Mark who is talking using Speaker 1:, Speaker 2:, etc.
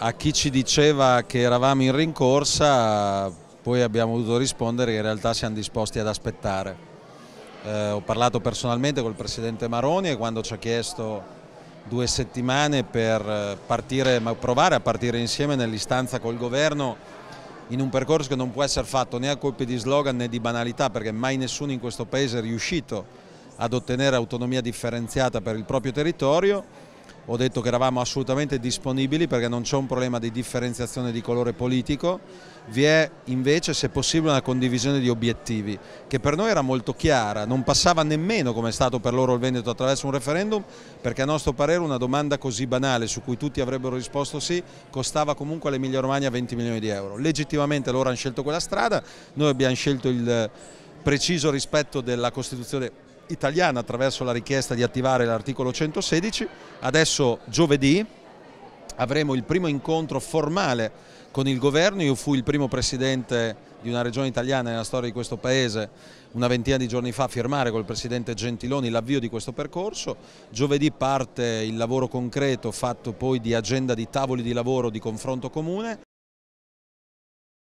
Speaker 1: A chi ci diceva che eravamo in rincorsa, poi abbiamo dovuto rispondere che in realtà siamo disposti ad aspettare. Eh, ho parlato personalmente col Presidente Maroni e quando ci ha chiesto due settimane per eh, partire, provare a partire insieme nell'istanza col Governo in un percorso che non può essere fatto né a colpi di slogan né di banalità perché mai nessuno in questo Paese è riuscito ad ottenere autonomia differenziata per il proprio territorio, ho detto che eravamo assolutamente disponibili perché non c'è un problema di differenziazione di colore politico, vi è invece se possibile una condivisione di obiettivi che per noi era molto chiara, non passava nemmeno come è stato per loro il Veneto attraverso un referendum perché a nostro parere una domanda così banale su cui tutti avrebbero risposto sì costava comunque all'Emilia Romagna 20 milioni di euro, legittimamente loro hanno scelto quella strada, noi abbiamo scelto il preciso rispetto della Costituzione italiana attraverso la richiesta di attivare l'articolo 116. Adesso giovedì avremo il primo incontro formale con il governo, io fui il primo presidente di una regione italiana nella storia di questo paese una ventina di giorni fa a firmare col presidente Gentiloni l'avvio di questo percorso, giovedì parte il lavoro concreto fatto poi di agenda di tavoli di lavoro di confronto comune,